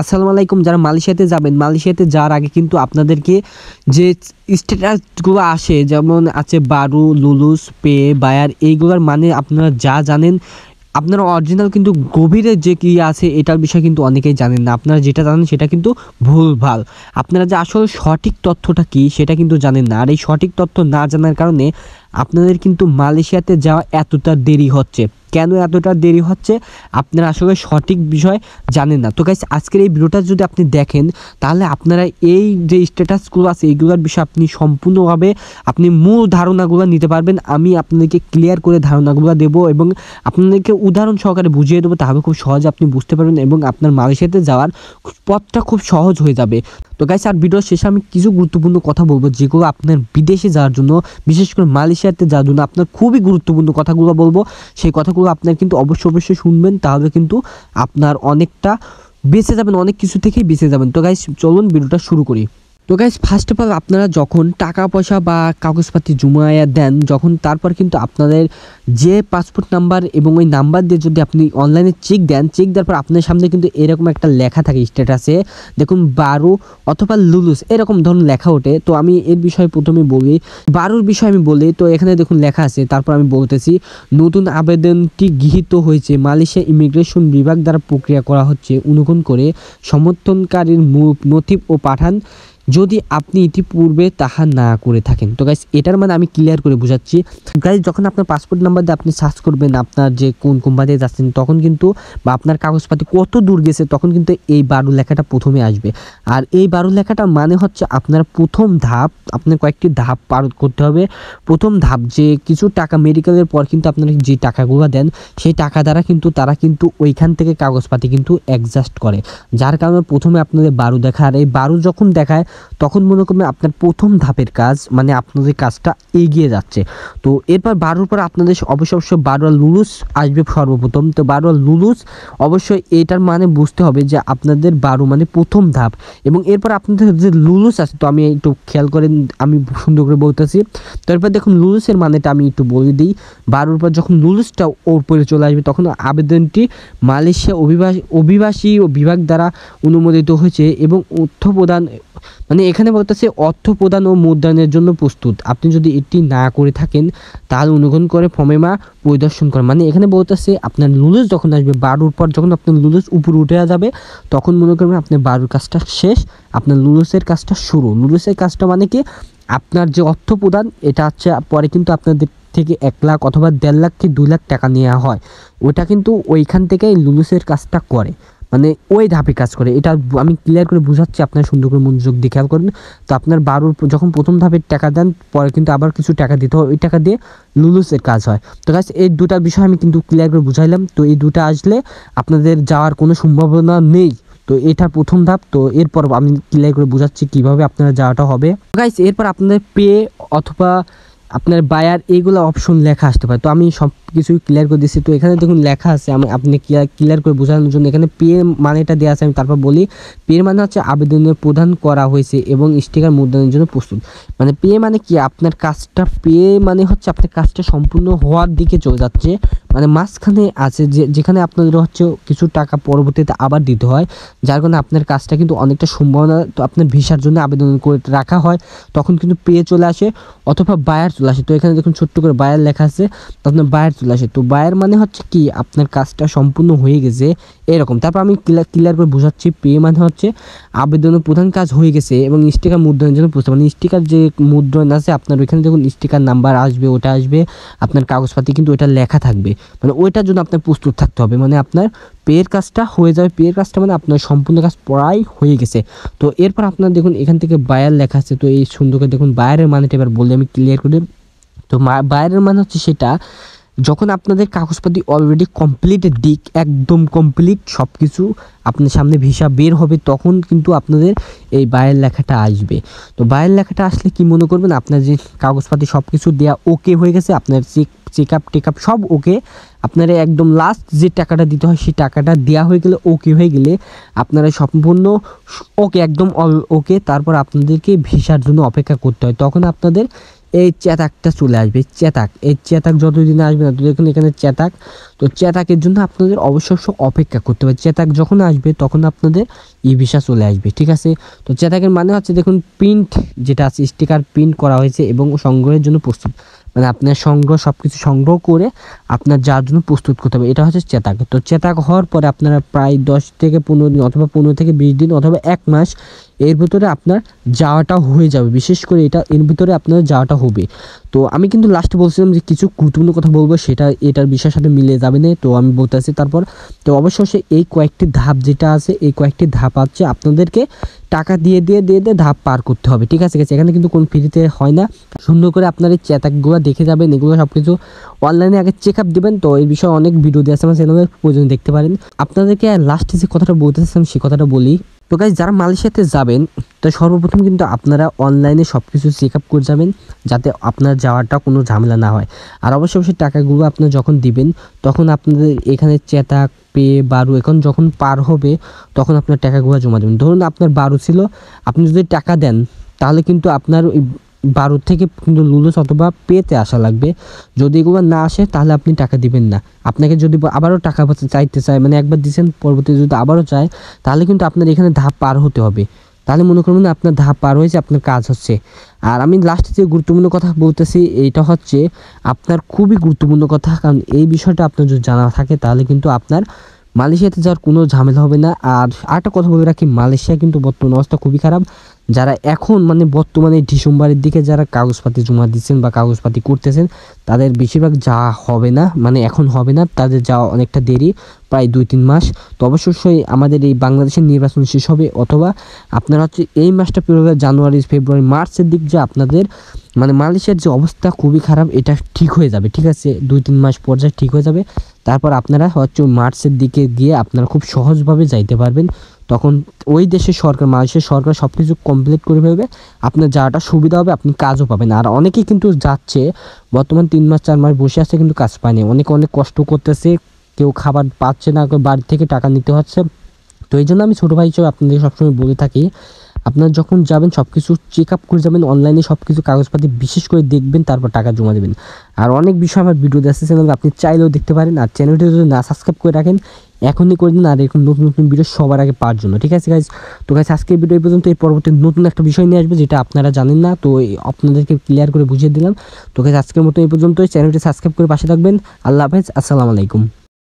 আসসালামু আলাইকুম যারা মালয়েশিয়াতে যাবেন মালয়েশিয়াতে যাওয়ার আগে কিন্তু আপনাদেরকে যে স্ট্যাটাসগুলো আসে যেমন আছে বারু লুলুস পে বায়ার এইগুলোর মানে আপনারা যা জানেন আপনারা অরিজিনাল কিন্তু গভীরে যে কী আছে এটার বিষয় কিন্তু অনেকেই জানেন না আপনারা যেটা জানেন সেটা কিন্তু ভুল ভাল আপনারা যে আসলে সঠিক তথ্যটা কী সেটা কিন্তু জানেন না আর এই সঠিক তথ্য না জানার কারণে আপনাদের কিন্তু মালয়েশিয়াতে যাওয়া এতটা দেরি হচ্ছে কেন এতটা দেরি হচ্ছে আপনারা আসলে সঠিক বিষয় জানেন না তো গাইস আজকের এই ভিডিওটা যদি আপনি দেখেন তাহলে আপনারা এই যে স্ট্যাটাসগুলো আছে এইগুলোর বিষয়ে আপনি সম্পূর্ণভাবে আপনি মূল ধারণাগুলো নিতে পারবেন আমি আপনাদেরকে ক্লিয়ার করে ধারণাগুলো দেব এবং আপনাদেরকে উদাহরণ সহকারে বুঝিয়ে দেবো তাহলে খুব সহজে আপনি বুঝতে পারবেন এবং আপনার মালয়েশিয়াতে যাওয়ার পথটা খুব সহজ হয়ে যাবে তো গাইস আর ভিডিওর শেষে আমি কিছু গুরুত্বপূর্ণ কথা বলবো যেগুলো আপনার বিদেশে যাওয়ার জন্য বিশেষ করে মালয়েশিয়াতে যাওয়ার জন্য আপনার খুবই গুরুত্বপূর্ণ কথাগুলো বলবো সেই কথাগুলো আপনার কিন্তু অবশ্যই অবশ্যই শুনবেন তাহলে কিন্তু আপনার অনেকটা বেঁচে যাবেন অনেক কিছু থেকেই বেঁচে যাবেন তো গাইস চলুন ভিডিওটা শুরু করি তো গাইজ ফার্স্ট অফ অল আপনারা যখন টাকা পয়সা বা কাগজপাতি জমায়া দেন যখন তারপর কিন্তু আপনাদের যে পাসপোর্ট নাম্বার এবং ওই নাম্বার দিয়ে যদি আপনি অনলাইনে চেক দেন চেক দেওয়ার পর আপনার সামনে কিন্তু এরকম একটা লেখা থাকে স্ট্যাটাসে দেখুন বারো অথবা লুলুস এরকম ধরুন লেখা ওঠে তো আমি এর বিষয়ে প্রথমে বলি বারোর বিষয়ে আমি বলি তো এখানে দেখুন লেখা আছে তারপর আমি বলতেছি নতুন আবেদনটি গৃহীত হয়েছে মালয়েশিয়া ইমিগ্রেশন বিভাগ দ্বারা প্রক্রিয়া করা হচ্ছে অনুগমন করে সমর্থনকারীর নথি ও পাঠান যদি আপনি ইতিপূর্বে তাহা না করে থাকেন তো গাইস এটার মানে আমি ক্লিয়ার করে বোঝাচ্ছি গাইস যখন আপনার পাসপোর্ট নাম্বার দিয়ে আপনি সার্চ করবেন আপনার যে কোন কোম্পানিতে যাচ্ছেন তখন কিন্তু বা আপনার কাগজপাতি কত দূর গেছে তখন কিন্তু এই বারো লেখাটা প্রথমে আসবে আর এই বারো লেখাটা মানে হচ্ছে আপনার প্রথম ধাপ আপনার কয়েকটি ধাপ পার করতে হবে প্রথম ধাপ যে কিছু টাকা মেডিকেলের পর কিন্তু আপনারা যে টাকাগুলো দেন সেই টাকা দ্বারা কিন্তু তারা কিন্তু ওইখান থেকে কাগজপাতি কিন্তু অ্যাডজাস্ট করে যার কারণে প্রথমে আপনাদের বারো দেখা আর এই বারো যখন দেখায় তখন মনে করবেন আপনার প্রথম ধাপের কাজ মানে আপনাদের কাজটা এগিয়ে যাচ্ছে তো এরপর বারোর পর আপনাদের অবশ্যই অবশ্যই বারোয়া লুলুস আসবে সর্বপ্রথম তো বারোয়া লুলুস অবশ্যই এটার মানে বুঝতে হবে যে আপনাদের বারো মানে প্রথম ধাপ এবং এরপর আপনাদের যে লুলুস আছে তো আমি একটু খেয়াল করেন আমি সুন্দর করে বলতেছি তো এরপর দেখুন লুলুসের মানেটা আমি একটু বলে দিই বারোর পর যখন লুলুসটা ওর পরে চলে আসবে তখন আবেদনটি মালয়েশিয়া অভিবাসী অভিবাসী ও বিভাগ দ্বারা অনুমোদিত হয়েছে এবং অর্থ প্রদান মানে এখানে বলতেছে অর্থ প্রদান ও মুদ্রানের জন্য প্রস্তুত আপনি যদি এটি না করে থাকেন তার অনুগ্রহ করে ফমেমা পরিদর্শন করেন মানে এখানে বলতেছে আপনার লুলুস যখন আসবে বারোর পর যখন আপনার লুলুস উপরে উঠে যাবে তখন মনে করবেন আপনার বারোর কাজটা শেষ আপনার লুলুসের কাজটা শুরু লুলুসের কাজটা মানে কি আপনার যে অর্থ প্রদান এটা হচ্ছে পরে কিন্তু আপনাদের থেকে এক লাখ অথবা দেড় লাখ কি দুই লাখ টাকা নেওয়া হয় ওটা কিন্তু ওইখান থেকে লুলুসের কাজটা করে মানে ওই ধাপে কাজ করে এটা আমি ক্লিয়ার করে বুঝাচ্ছি আপনার সুন্দর করে মনোযোগ দিয়ে খেয়াল করেন তো আপনার বারো যখন প্রথম ধাপে টাকা দেন পরে কিন্তু আবার কিছু টাকা দিতে হয় ওই টাকা দিয়ে লুলুসের কাজ হয় তো গাছ এই দুটা বিষয় আমি কিন্তু ক্লিয়ার করে বুঝাইলাম তো এই দুটা আসলে আপনাদের যাওয়ার কোনো সম্ভাবনা নেই তো এটা প্রথম ধাপ তো এরপর আমি ক্লিয়ার করে বোঝাচ্ছি কিভাবে আপনারা যাওয়াটা হবে গাইস এরপর আপনাদের পে অথবা আপনার বায়ার এইগুলো অপশন লেখা আসতে পারে তো আমি সব কিছুই ক্লিয়ার করে দিচ্ছি তো এখানে দেখুন লেখা আছে আমি আপনি ক্লিয়ার করে বোঝানোর জন্য এখানে পে মানেটা দেওয়া আছে আমি তারপর বলি পে মানে হচ্ছে আবেদনের প্রদান করা হয়েছে এবং স্টিকার মুদ্রণের জন্য প্রস্তুত মানে পে মানে কি আপনার কাজটা পে মানে হচ্ছে আপনার কাজটা সম্পূর্ণ হওয়ার দিকে চলে যাচ্ছে মানে মাঝখানে আছে যে যেখানে আপনাদের হচ্ছে কিছু টাকা পরবর্তীতে আবার দিতে হয় যার কারণে আপনার কাজটা কিন্তু অনেকটা সম্ভাবনা তো আপনার ভিসার জন্য আবেদন করে রাখা হয় তখন কিন্তু পেয়ে চলে আসে অথবা বায়ার চলে আসে তো এখানে দেখুন ছোট্ট করে বায়ার লেখা আছে তো আপনার বায়ার চলে আসে তো বায়ার মানে হচ্ছে কি আপনার কাজটা সম্পূর্ণ হয়ে গেছে এরকম তারপর আমি ক্লিয়ার ক্লিয়ার করে বোঝাচ্ছি পে মানে হচ্ছে আবেদনের প্রধান কাজ হয়ে গেছে এবং স্টিকার মুদ্রণের জন্য প্রস্তাব মানে স্টিকার যে মুদ্রণ আছে আপনার ওইখানে যখন স্টিকার নাম্বার আসবে ওটা আসবে আপনার কাগজপাতি কিন্তু ওটা লেখা থাকবে মানে ওইটার জন্য আপনার প্রস্তুত থাকতে হবে মানে আপনার পেয়ের কাজটা হয়ে যাবে পেয়ের কাজটা মানে আপনার সম্পূর্ণ কাজ প্রায় হয়ে গেছে তো এরপর আপনার দেখুন এখান থেকে বায়ার লেখা আছে তো এই সুন্দরকে দেখুন বায়ারের মানেটা এবার বললে আমি ক্লিয়ার করে তো বাইরের মানে হচ্ছে সেটা যখন আপনাদের কাগজপাতি অলরেডি কমপ্লিট দিক একদম কমপ্লিট সব কিছু আপনার সামনে ভিসা বের হবে তখন কিন্তু আপনাদের এই বায়ের লেখাটা আসবে তো বায়ের লেখাটা আসলে কি মনে করবেন আপনার যে কাগজপাতি সব কিছু দেওয়া ওকে হয়ে গেছে আপনার check check up take up সব ওকে আপনারা একদম লাস্ট যে টাকাটা দিতে হয় সেই টাকাটা দেওয়া হয়ে গেলে ওকে হয়ে গেলে আপনারা সম্পূর্ণ ওকে একদম অল ওকে তারপর আপনাদেরকে ভিসার জন্য অপেক্ষা করতে হয় তখন আপনাদের এই চেতাকটা চলে আসবে চেতাক এই চেতাক যতদিন আসবে না দেখুন এখানে চেতাক তো চেতাকের জন্য আপনাদের অবশ্য অপেক্ষা করতে হবে চেতাক যখন আসবে তখন আপনাদের ই ভিসা চলে আসবে ঠিক আছে তো চেতাকের মানে হচ্ছে দেখুন প্রিন্ট যেটা আছে স্টিকার প্রিন্ট করা হয়েছে এবং সংগ্রহের জন্য প্রস্তুত মানে আপনার সংগ্রহ সব কিছু সংগ্রহ করে আপনার যার জন্য প্রস্তুত করতে হবে এটা হচ্ছে চেতাক তো চেতাক হওয়ার পরে আপনারা প্রায় দশ থেকে পনেরো দিন অথবা পনেরো থেকে বিশ দিন অথবা এক মাস এর ভিতরে আপনার যাওয়াটা হয়ে যাবে বিশেষ করে এটা এর ভিতরে আপনার যাওয়াটা হবে তো আমি কিন্তু লাস্টে বলছিলাম যে কিছু গুরুত্বপূর্ণ কথা বলবো সেটা এটার বিষয়ের সাথে মিলে যাবে না তো আমি বলতে আছি তারপর তো অবশ্যই এই কয়েকটি ধাপ যেটা আছে এই কয়েকটি ধাপ আছে আপনাদেরকে টাকা দিয়ে দিয়ে দিয়ে দিয়ে ধাপ পার করতে হবে ঠিক আছে এখানে কিন্তু কোনো ফ্রিতে হয় না সুন্দর করে আপনার এই চেতাকগুলো দেখে যাবেন এগুলো সব কিছু অনলাইনে আগে চেক আপ দেবেন তো এই বিষয়ে অনেক ভিডিও দিয়ে আছে আমার চ্যানেলের প্রয়োজন দেখতে পারেন আপনাদেরকে লাস্টে যে কথাটা বলতে চাচ্ছিলাম সেই কথাটা বলি তো গাইজ যারা মালয়েশিয়াতে যাবেন তো সর্বপ্রথম কিন্তু আপনারা অনলাইনে সব কিছু চেক আপ করে যাবেন যাতে আপনার যাওয়াটা কোনো ঝামেলা না হয় আর অবশ্যই অবশ্যই টাকাগুলো আপনার যখন দিবেন তখন আপনাদের এখানে চেতা পে বারু এখন যখন পার হবে তখন আপনার টাকাগুলো জমা দেবেন ধরুন আপনার বারো ছিল আপনি যদি টাকা দেন তাহলে কিন্তু আপনার বারো থেকে লুলুস অথবা পেতে আসা লাগবে যদি এগুলো না আসে তাহলে আপনি টাকা দিবেন না আপনাকে যদি আবারও টাকা চাইতে চায় মানে একবার দিচ্ছেন পরবর্তীতে যদি আবারও চায় তাহলে কিন্তু আপনার এখানে ধাপ পার হতে হবে তাহলে মনে করবেন আপনার ধাপ পার হয়েছে আপনার কাজ হচ্ছে আর আমি লাস্টে যে গুরুত্বপূর্ণ কথা বলতেছি এটা হচ্ছে আপনার খুবই গুরুত্বপূর্ণ কথা কারণ এই বিষয়টা আপনার যদি জানা থাকে তাহলে কিন্তু আপনার মালয়েশিয়াতে যাওয়ার কোনো ঝামেলা হবে না আর আরেকটা কথা বলে রাখি মালয়েশিয়া কিন্তু বর্তমান অবস্থা খুবই খারাপ যারা এখন মানে বর্তমানে ডিসেম্বরের দিকে যারা কাগজপাতি জমা দিচ্ছেন বা কাগজপাতি করতেছেন তাদের বেশিরভাগ যা হবে না মানে এখন হবে না তাদের যাওয়া অনেকটা দেরি প্রায় দুই তিন মাস তো অবশ্যই আমাদের এই বাংলাদেশের নির্বাচন শেষ হবে অথবা আপনারা হচ্ছে এই মাসটা পেরোবে জানুয়ারি ফেব্রুয়ারি মার্চের দিক যে আপনাদের মানে মালয়েশিয়ার যে অবস্থা খুবই খারাপ এটা ঠিক হয়ে যাবে ঠিক আছে দুই তিন মাস পর্যায়ে ঠিক হয়ে যাবে তারপর আপনারা হচ্ছে মার্চের দিকে গিয়ে আপনারা খুব সহজভাবে যাইতে পারবেন তখন ওই দেশের সরকার মালয়েশিয়ার সরকার সব কিছু কমপ্লিট করে ফেলবে আপনার যাওয়াটা সুবিধা হবে আপনি কাজও পাবেন আর অনেকে কিন্তু যাচ্ছে বর্তমান তিন মাস চার মাস বসে আছে কিন্তু কাজ পায়নি অনেকে অনেক কষ্ট করতেছে কেউ খাবার পাচ্ছে না কেউ বাড়ি থেকে টাকা নিতে হচ্ছে তো এই জন্য আমি ছোটো ভাই হিসেবে আপনাদের সবসময় বলে থাকি আপনারা যখন যাবেন সব কিছু চেক আপ করে যাবেন অনলাইনে সব কিছু কাগজপাতি বিশেষ করে দেখবেন তারপর টাকা জমা দেবেন আর অনেক বিষয় আমার ভিডিও দেখতে চ্যানেল আপনি চাইলেও দেখতে পারেন আর চ্যানেলটি যদি না সাবস্ক্রাইব করে রাখেন এখনই করে দিন আর এরকম নতুন নতুন ভিডিও সবার আগে পাওয়ার জন্য ঠিক আছে গাইজ তো গাইজ আজকের ভিডিও এই পর্যন্ত এই পরবর্তী নতুন একটা বিষয় নিয়ে আসবে যেটা আপনারা জানেন না তো আপনাদেরকে ক্লিয়ার করে বুঝিয়ে দিলাম তো গাইজ আজকের মতো এই পর্যন্ত চ্যানেলটি সাবস্ক্রাইব করে পাশে থাকবেন আল্লাহ হাফেজ আসসালামু আলাইকুম